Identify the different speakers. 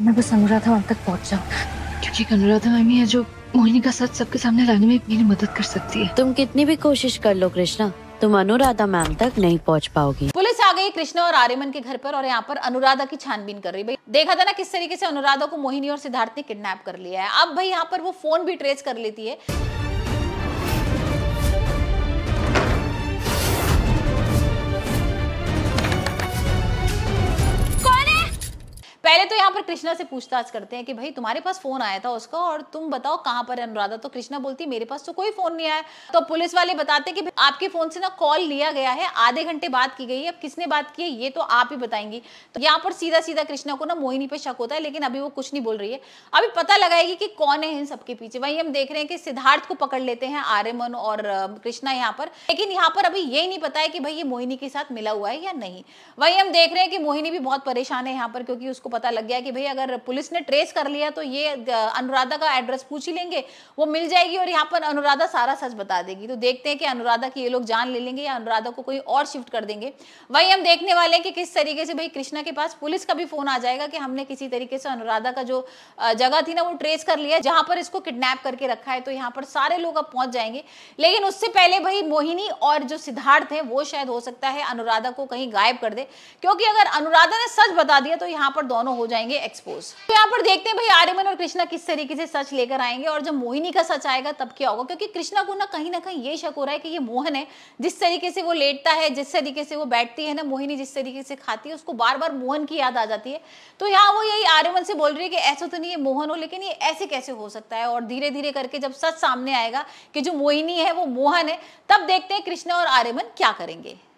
Speaker 1: मैं बस अनुराधा वहां तक पहुंच जाऊँ क्योंकि अनुराधा मैमी है जो मोहिनी का साथ सबके सामने लाने में मेरी मदद कर सकती है तुम कितनी भी कोशिश कर लो कृष्णा तुम अनुराधा मैम तक नहीं पहुंच पाओगी पुलिस आ गई कृष्णा और आर्यमन के घर पर और यहाँ पर अनुराधा की छानबीन कर रही भाई देखा था ना किस तरीके से अनुराधा को मोहिनी और सिद्धार्थ ने किडनैप कर लिया है अब भाई यहाँ पर वो फोन भी ट्रेस कर लेती है पहले तो यहाँ पर कृष्णा से पूछताछ करते हैं कि भाई तुम्हारे पास फोन आया था उसका और तुम बताओ कहाँ पर अनुराधा तो कृष्णा बोलती मेरे पास तो कोई फोन नहीं आया तो पुलिस वाले बताते कि आपके फोन से ना कॉल लिया गया है आधे घंटे बात की गई है अब किसने बात की है ये तो आप ही बताएंगी तो यहाँ पर सीधा सीधा कृष्णा को ना मोहिनी पे शक होता है लेकिन अभी वो कुछ नहीं बोल रही है अभी पता लगाएगी कि कौन है इन सबके पीछे वही हम देख रहे हैं कि सिद्धार्थ को पकड़ लेते हैं आर्यमन और कृष्णा यहाँ पर लेकिन यहाँ पर अभी ये नहीं पता है कि भाई ये मोहिनी के साथ मिला हुआ है या नहीं वही हम देख रहे हैं कि मोहिनी भी बहुत परेशान है यहाँ पर क्योंकि उसको पता पता लग गया कि भाई अगर पुलिस ने ट्रेस कर लिया तो ये अनुराधा का एड्रेस पूछ ही लेंगे वो मिल जाएगी और यहाँ पर अनुराधा सारा सच बता देगी तो देखते हैं कि अनुराधा की ये लोग जान ले लेंगे या अनुराधा को कोई और शिफ्ट कर देंगे वही हम देखने वाले हैं कि किस तरीके से भाई कृष्णा के पास पुलिस का भी फोन आ जाएगा कि हमने किसी तरीके से अनुराधा का जो जगह थी ना वो ट्रेस कर लिया जहां पर इसको किडनैप करके रखा है तो यहाँ पर सारे लोग अब पहुंच जाएंगे लेकिन उससे पहले भाई मोहिनी और जो सिद्धार्थ है वो शायद हो सकता है अनुराधा को कहीं गायब कर दे क्योंकि अगर अनुराधा ने सच बता दिया तो यहाँ पर दोनों दोनों हो जाएंगे एक्सपोज तो यहाँ पर देखते हैं भाई आर्यमन और कृष्णा किस तरीके से सच लेकर आएंगे और जब मोहिनी का सच आएगा तब क्या होगा क्योंकि कृष्णा को ना कहीं ना कहीं ये शक हो रहा है कि ये मोहन है जिस तरीके से वो लेटता है जिस तरीके से वो बैठती है ना मोहिनी जिस तरीके से खाती है उसको बार बार मोहन की याद आ जाती है तो यहाँ वो यही आर्यमन से बोल रही है कि ऐसा तो नहीं ये मोहन हो लेकिन ये ऐसे कैसे हो सकता है और धीरे धीरे करके जब सच सामने आएगा कि जो मोहिनी है वो मोहन है तब देखते हैं कृष्णा और आर्यमन क्या करेंगे